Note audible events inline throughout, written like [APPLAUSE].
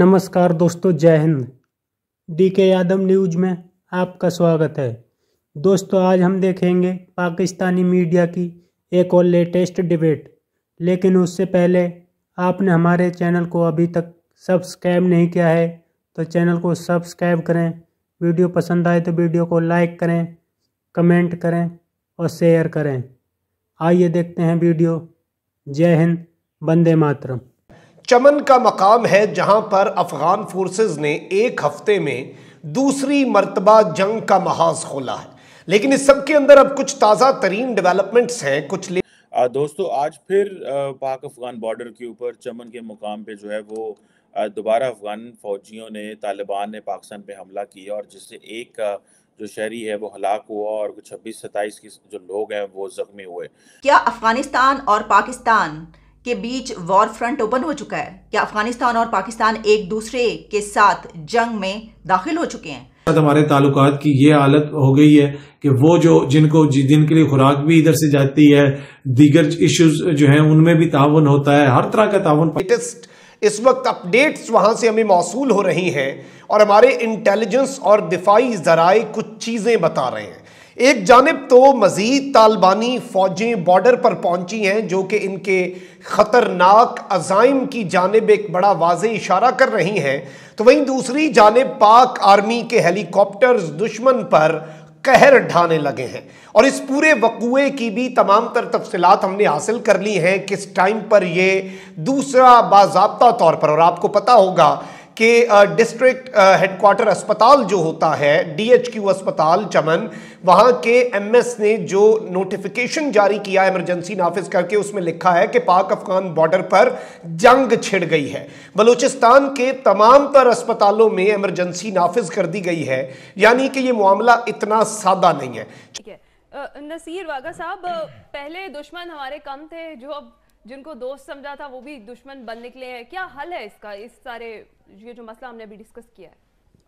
नमस्कार दोस्तों जय हिंद डी के यादव न्यूज में आपका स्वागत है दोस्तों आज हम देखेंगे पाकिस्तानी मीडिया की एक और लेटेस्ट डिबेट लेकिन उससे पहले आपने हमारे चैनल को अभी तक सब्सक्राइब नहीं किया है तो चैनल को सब्सक्राइब करें वीडियो पसंद आए तो वीडियो को लाइक करें कमेंट करें और शेयर करें आइए देखते हैं वीडियो जय हिंद वंदे मातरम चमन का मकाम है जहां पर अफगान फोर्सेस ने एक हफ्ते में दूसरी मरतबा जंग का महाज खोला है लेकिन इस सब के अंदर अब कुछ ताज़ा तरीन डेवलपमेंट्स हैं कुछ ले दोस्तों आज फिर पाक अफगान बॉर्डर के ऊपर चमन के मुकाम पे जो है वो दोबारा अफगान फौजियों ने तालिबान ने पाकिस्तान पे हमला किया और जिससे एक जो शहरी है वो हलाक हुआ और छब्बीस सताइस के जो लोग हैं वो जख्मी हुए क्या अफगानिस्तान और पाकिस्तान के बीच वॉर फ्रंट ओपन हो चुका है क्या अफगानिस्तान और पाकिस्तान एक दूसरे के साथ जंग में दाखिल हो चुके हैं हमारे ताल्लुकात की ये हालत हो गई है कि वो जो जिनको जिनके लिए खुराक भी इधर से जाती है दीगर इश्यूज जो हैं उनमें भी ताउन होता है हर तरह का ताउन लेटेस्ट इस वक्त अपडेट्स वहां से हमें मौसू हो रही हैं और हमारे इंटेलिजेंस और दिफाई जराए कुछ चीज़ें बता रहे हैं एक जानब तो मज़ीद तालिबानी फ़ौजें बॉर्डर पर पहुंची हैं जो कि इनके ख़तरनाक अजाइम की जानब एक बड़ा वाज इशारा कर रही हैं तो वहीं दूसरी जानब पाक आर्मी के हेलीकॉप्टर्स दुश्मन पर कहर ढाने लगे हैं और इस पूरे वकूए की भी तमाम तर तफसलत हमने हासिल कर ली हैं किस टाइम पर यह दूसरा बाबा तौर पर और आपको पता होगा कि डिस्ट्रिक्ट हेडक्वार्टर अस्पताल जो होता है डीएचक्यू अस्पताल चमन वहाँ के एमएस ने जो नोटिफिकेशन जारी किया इमरजेंसी नाफिज करके उसमें लिखा है कि पाक अफगान बॉर्डर पर जंग छिड़ गई है बलूचिस्तान के तमाम तर अस्पतालों में इमरजेंसी नाफिज कर दी गई है यानी कि ये मामला इतना सादा नहीं है नसीर वागा साहब पहले दुश्मन हमारे कम थे जो अब जिनको दोस्त समझा था वो भी दुश्मन बन निकले हैं क्या हल है इसका इस सारे ये जो मसला हमने अभी डिस्कस किया है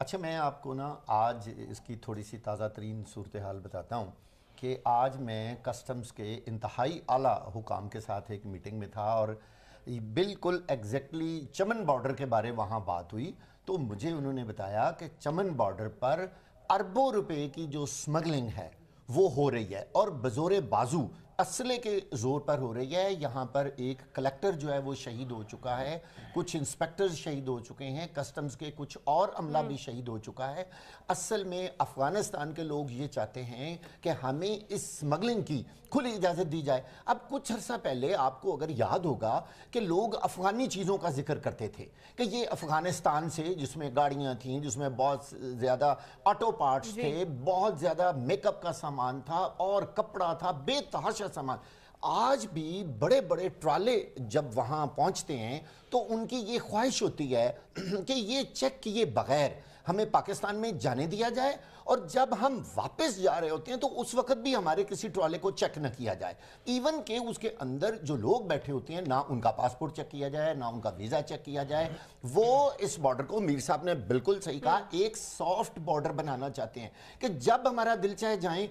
अच्छा मैं आपको ना आज इसकी थोड़ी सी ताज़ा तरीन सूरत हाल बताता हूँ कि आज मैं कस्टम्स के इंतहाई आला हुकाम के साथ एक मीटिंग में था और बिल्कुल एग्जैक्टली चमन बॉर्डर के बारे वहाँ बात हुई तो मुझे उन्होंने बताया कि चमन बॉर्डर पर अरबों रुपए की जो स्मगलिंग है वो हो रही है और बजोरे बाजू असले के ज़ोर पर हो रही है यहाँ पर एक कलेक्टर जो है वो शहीद हो चुका है कुछ इंस्पेक्टर्स शहीद हो चुके हैं कस्टम्स के कुछ और अमला भी शहीद हो चुका है असल में अफ़गानिस्तान के लोग ये चाहते हैं कि हमें इस स्मगलिंग की खुली इजाज़त दी जाए अब कुछ अर्सा पहले आपको अगर याद होगा कि लोग अफ़गानी चीज़ों का जिक्र करते थे कि ये अफ़गानिस्तान से जिसमें गाड़ियाँ थीं जिसमें बहुत ज़्यादा ऑटो पार्ट्स थे बहुत ज़्यादा मेकअप का सामान था और कपड़ा था बेतहाशा सामान आज भी बड़े बड़े ट्राले जब वहाँ पहुँचते हैं तो उनकी ये ख्वाहिश होती है [CLEARS THROAT] कि ये चेक किए बगैर हमें पाकिस्तान में जाने दिया जाए और जब हम वापस जा रहे होते हैं तो उस वक्त भी हमारे किसी ट्रॉले को चेक न किया जाए इवन के उसके अंदर जो लोग बैठे होते हैं ना उनका पासपोर्ट चेक किया जाए ना उनका वीज़ा चेक किया जाए वो इस बॉर्डर को मीर साहब ने बिल्कुल सही कहा एक सॉफ्ट बॉर्डर बनाना चाहते हैं कि जब हमारा दिल चाहे जाए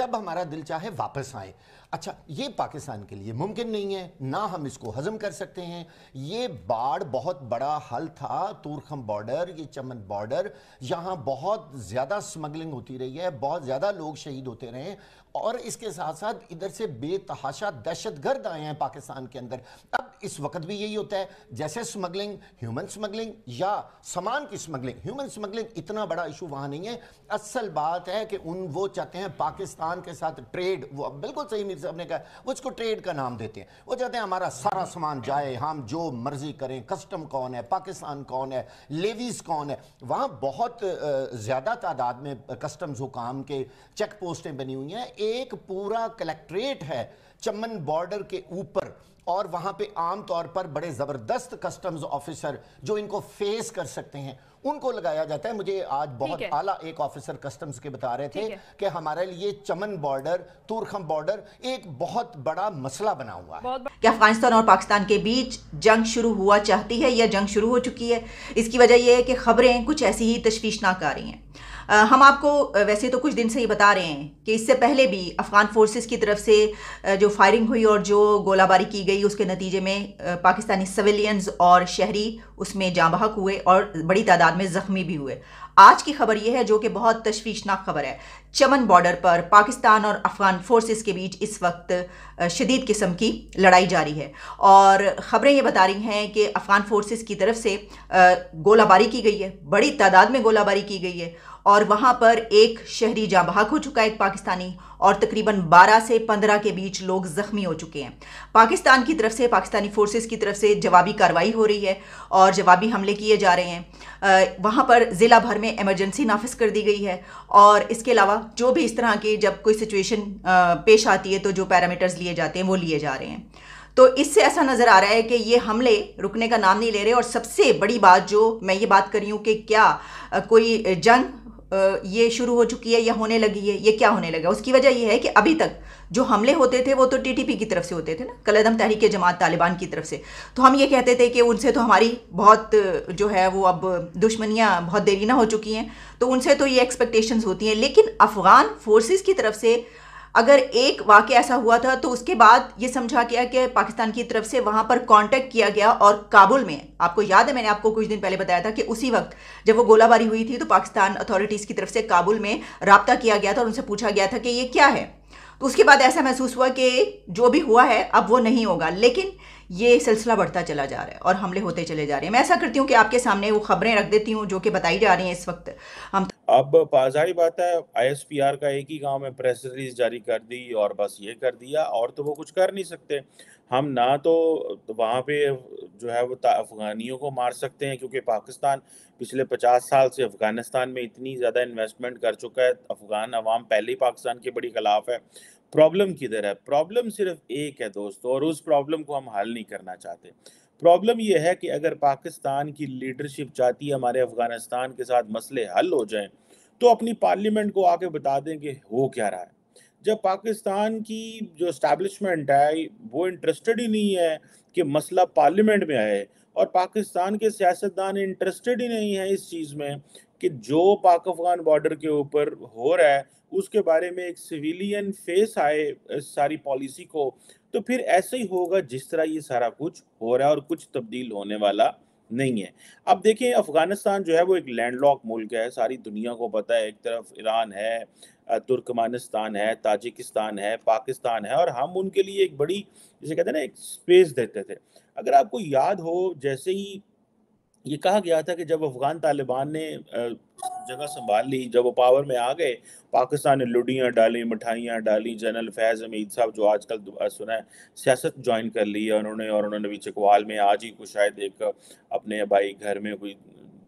जब हमारा दिल चाहे वापस आए अच्छा ये पाकिस्तान के लिए मुमकिन नहीं है ना हम इसको हजम कर सकते हैं ये बाढ़ बहुत बड़ा हल था तूरखम बॉर्डर ये चमन बॉर्डर यहाँ बहुत ज़्यादा स्मगलिंग होती रही है बहुत ज़्यादा लोग शहीद होते रहे और इसके साथ साथ इधर से बेतहाशा दहशतगर्द आए हैं पाकिस्तान के अंदर अब इस वक्त भी यही होता है जैसे स्मगलिंग ह्यूमन स्मगलिंग या सामान की स्मगलिंग ह्यूमन स्मगलिंग इतना बड़ा इशू वहाँ नहीं है असल बात है कि उन वो चाहते हैं पाकिस्तान के साथ ट्रेड वो बिल्कुल सही मीर साहब ने कहा वो उसको ट्रेड का नाम देते हैं वो चाहते हैं हमारा सारा सामान जाए हम जो मर्जी करें कस्टम कौन है पाकिस्तान कौन है लेवीज कौन है वहाँ बहुत ज़्यादा तादाद में कस्टम्स हुकाम के चेक पोस्टें बनी हुई हैं एक पूरा कलेक्ट्रेट है चमन बॉर्डर के ऊपर और वहां पे आम तौर पर बड़े ज़बरदस्त कस्टम्स ऑफिसर जो इनको फेस कर सकते हैं उनको लगाया जाता है मुझे आज बहुत आला एक ऑफिसर कस्टम्स के बता रहे थे कि हमारे लिए चमन बॉर्डर तुरखम बॉर्डर एक बहुत बड़ा मसला बना हुआ है क्या अफगानिस्तान और पाकिस्तान के बीच जंग शुरू हुआ चाहती है या जंग शुरू हो चुकी है इसकी वजह यह है कि खबरें कुछ ऐसी ही तश्वीशनाक आ रही है हम आपको वैसे तो कुछ दिन से ही बता रहे हैं कि इससे पहले भी अफ़गान फोर्सेस की तरफ से जो फायरिंग हुई और जो गोलाबारी की गई उसके नतीजे में पाकिस्तानी सिविलियंस और शहरी उसमें जाँबहक हुए और बड़ी तादाद में ज़ख्मी भी हुए आज की खबर यह है जो कि बहुत तशवीशनाक खबर है चमन बॉर्डर पर पाकिस्तान और अफगान फोर्सेस के बीच इस वक्त शदीद किस्म की लड़ाई जारी है और ख़बरें ये बता रही हैं कि अफगान फोर्सेस की तरफ से गोलाबारी की गई है बड़ी तादाद में गोलाबारी की गई है और वहाँ पर एक शहरी जाबाहक हो चुका है एक पाकिस्तानी और तकरीबन 12 से 15 के बीच लोग ज़ख्मी हो चुके हैं पाकिस्तान की तरफ से पाकिस्तानी फोर्सेस की तरफ से जवाबी कार्रवाई हो रही है और जवाबी हमले किए जा रहे हैं वहाँ पर ज़िला भर में एमरजेंसी नाफिज कर दी गई है और इसके अलावा जो भी इस तरह की जब कोई सिचुएशन पेश आती है तो जो पैरामीटर्स लिए जाते हैं वो लिए जा रहे हैं तो इससे ऐसा नज़र आ रहा है कि ये हमले रुकने का नाम नहीं ले रहे और सबसे बड़ी बात जो मैं ये बात कर रही हूँ कि क्या कोई जंग ये शुरू हो चुकी है या होने लगी है ये क्या होने लगा उसकी वजह ये है कि अभी तक जो हमले होते थे वो तो टीटीपी की तरफ से होते थे ना कलदम तहरीक जमात तालिबान की तरफ से तो हम ये कहते थे कि उनसे तो हमारी बहुत जो है वो अब दुश्मनियाँ बहुत देरीना हो चुकी हैं तो उनसे तो ये एक्सपेक्टेशंस होती हैं लेकिन अफ़गान फोर्सेस की तरफ से अगर एक वाक्य ऐसा हुआ था तो उसके बाद ये समझा गया कि पाकिस्तान की तरफ से वहाँ पर कांटेक्ट किया गया और काबुल में आपको याद है मैंने आपको कुछ दिन पहले बताया था कि उसी वक्त जब वो गोलाबारी हुई थी तो पाकिस्तान अथॉरिटीज़ की तरफ से काबुल में रबता किया गया था और उनसे पूछा गया था कि ये क्या है तो उसके बाद ऐसा महसूस हुआ कि जो भी हुआ है अब वो नहीं होगा लेकिन ये सिलसिला बढ़ता चला जा रहा है और हमले होते चले जा रहे हैं मैं ऐसा करती हूँ कि आपके सामने वो खबरें रख देती हूँ जो कि बताई जा रही हैं इस वक्त हम तो अब जाहिर बात है आईएसपीआर का एक ही गांव में प्रेस रिलीज जारी कर दी और बस ये कर दिया और तो वो कुछ कर नहीं सकते हम ना तो वहाँ पे जो है वो अफ़गानियों को मार सकते हैं क्योंकि पाकिस्तान पिछले पचास साल से अफ़गानिस्तान में इतनी ज़्यादा इन्वेस्टमेंट कर चुका है अफ़गान अवाम पहले ही पाकिस्तान के बड़ी खिलाफ है प्रॉब्लम किधर है प्रॉब्लम सिर्फ एक है दोस्तों और उस प्रॉब्लम को हम हल नहीं करना चाहते प्रॉब्लम यह है कि अगर पाकिस्तान की लीडरशिप चाहती है हमारे अफगानिस्तान के साथ मसले हल हो जाएं तो अपनी पार्लियामेंट को आके बता दें कि हो क्या रहा है जब पाकिस्तान की जो इस्टेबलिशमेंट है वो इंटरेस्टेड ही नहीं है कि मसला पार्लियामेंट में आए और पाकिस्तान के सियासतदान इंटरेस्टेड ही नहीं है इस चीज़ में कि जो पाक अफगान बॉर्डर के ऊपर हो रहा है उसके बारे में एक सिविलियन फेस आए सारी पॉलिसी को तो फिर ऐसे ही होगा जिस तरह ये सारा कुछ हो रहा है और कुछ तब्दील होने वाला नहीं है अब देखें अफ़गानिस्तान जो है वो एक लैंडलॉक मुल्क है सारी दुनिया को पता है एक तरफ ईरान है तुर्कमानिस्तान है ताजिकिस्तान है पाकिस्तान है और हम उनके लिए एक बड़ी जिसे कहते हैं ना एक स्पेस देते थे अगर आपको याद हो जैसे ही ये कहा गया था कि जब अफगान तालिबान ने जगह संभाल ली जब वो पावर में आ गए पाकिस्तान ने लुडियाँ डाली मिठाइयाँ डाली जनरल फैज़ हमीद साहब जो आजकल सुना है सियासत ज्वाइन कर ली है उन्होंने और उन्होंने भी चकवाल में आज ही कुछ शायद एक अपने भाई घर में कोई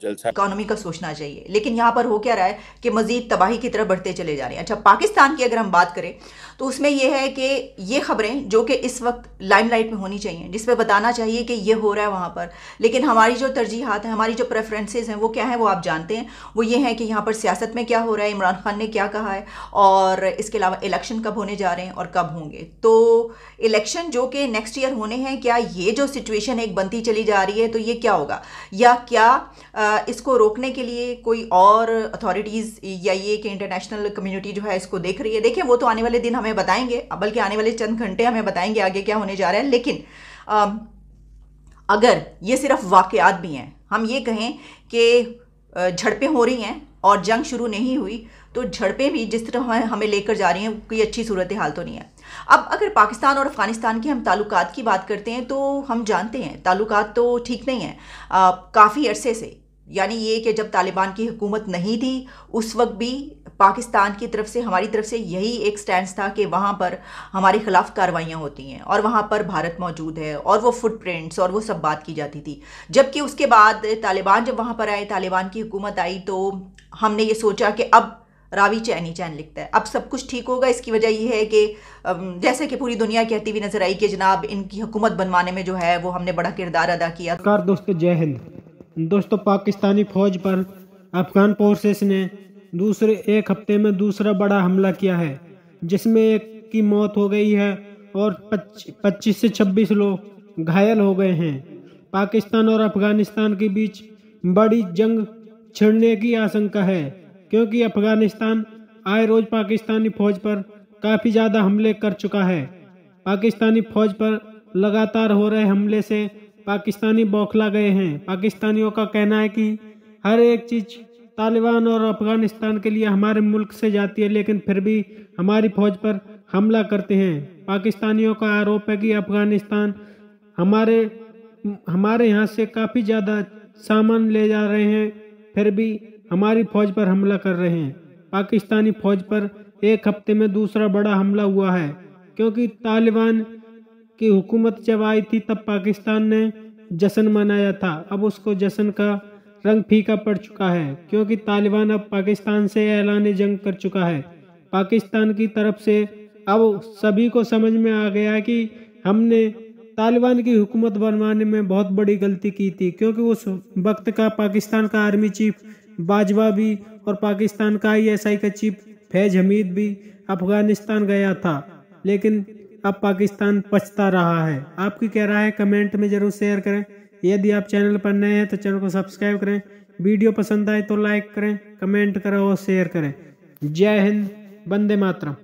जलसा इकोनॉमी का सोचना चाहिए लेकिन यहाँ पर हो क्या रहा है कि मजीद तबाही की तरफ बढ़ते चले जा रहे हैं अच्छा पाकिस्तान की अगर हम बात करें तो उसमें यह है कि ये खबरें जो कि इस वक्त लाइमलाइट में होनी चाहिए जिस पर बताना चाहिए कि ये हो रहा है वहाँ पर लेकिन हमारी जो तरजीहत हैं हमारी जो प्रेफरेंसेज हैं वो क्या है वो आप जानते हैं वो ये हैं कि यहाँ पर सियासत में क्या हो रहा है इमरान खान ने क्या कहा है और इसके अलावा इलेक्शन कब होने जा रहे हैं और कब होंगे तो इलेक्शन जो कि नेक्स्ट ईयर होने हैं क्या ये जो सिचुएशन एक बनती चली जा रही है तो ये क्या होगा या क्या आ, इसको रोकने के लिए कोई और अथॉरिटीज़ या ये कि इंटरनेशनल कम्युनिटी जो है इसको देख रही है देखें वो तो आने वाले दिन हमें बताएंगे बल्कि आने वाले चंद घंटे हमें बताएंगे आगे क्या होने जा रहा है लेकिन आ, अगर ये सिर्फ वाक़ात भी हैं हम ये कहें कि झड़पें हो रही हैं और जंग शुरू नहीं हुई तो झड़पें भी जिस तरह हमें हमें लेकर जा रही हैं कोई अच्छी सूरत हाल तो नहीं है अब अगर पाकिस्तान और अफ़गानिस्तान के हम ताल्लुक की बात करते हैं तो हम जानते हैं ताल्लुक तो ठीक नहीं हैं काफ़ी अरसे से यानी ये कि जब तालिबान की हुकूमत नहीं थी उस वक्त भी पाकिस्तान की तरफ से हमारी तरफ से यही एक स्टैंड था कि वहाँ पर हमारे ख़िलाफ़ कार्रवाइयाँ होती हैं और वहाँ पर भारत मौजूद है और वो फुटप्रिंट्स और वो सब बात की जाती थी जबकि उसके बाद तालिबान जब वहाँ पर आए तालिबान की हुकूमत आई तो हमने ये सोचा कि अब रावी चैन ही चैन लिखता है अब सब कुछ ठीक होगा इसकी वजह यह है कि जैसे कि पूरी दुनिया कहती हुई नजर आई कि जनाब इनकी हुकूमत बनवाने में जो है वो हमने बड़ा किरदार अदा किया दोस्तों जय हिंद दोस्तों पाकिस्तानी फौज पर अफगान फोर्सेस ने दूसरे एक हफ्ते में दूसरा बड़ा हमला किया है जिसमें एक की मौत हो गई है और 25 से 26 लोग घायल हो गए हैं पाकिस्तान और अफगानिस्तान के बीच बड़ी जंग छिड़ने की आशंका है क्योंकि अफगानिस्तान आए रोज पाकिस्तानी फौज पर काफ़ी ज़्यादा हमले कर चुका है पाकिस्तानी फौज पर लगातार हो रहे हमले से पाकिस्तानी बौखला गए हैं पाकिस्तानियों का कहना है कि हर एक चीज़ तालिबान और अफगानिस्तान के लिए हमारे मुल्क से जाती है लेकिन फिर भी हमारी फौज पर हमला करते हैं पाकिस्तानियों का आरोप है कि अफगानिस्तान हमारे हमारे यहाँ से काफ़ी ज़्यादा सामान ले जा रहे हैं फिर भी हमारी फौज पर हमला कर रहे हैं पाकिस्तानी फौज पर एक हफ्ते में दूसरा बड़ा हमला हुआ है क्योंकि तालिबान की हुकूमत जब आई थी तब पाकिस्तान ने जश्न मनाया था अब उसको जश्न का रंग फीका पड़ चुका है क्योंकि तालिबान अब पाकिस्तान से ऐलान जंग कर चुका है पाकिस्तान की तरफ से अब सभी को समझ में आ गया कि हमने तालिबान की हुकूमत बनवाने में बहुत बड़ी गलती की थी क्योंकि उस वक्त का पाकिस्तान का आर्मी चीफ बाजवा भी और पाकिस्तान का आई का चीफ फैज हमीद भी अफगानिस्तान गया था लेकिन अब पाकिस्तान पछता रहा है आपकी क्या राय है कमेंट में ज़रूर शेयर करें यदि आप चैनल पर नए हैं तो चैनल को सब्सक्राइब करें वीडियो पसंद आए तो लाइक करें कमेंट करें और शेयर करें जय हिंद वंदे मातरम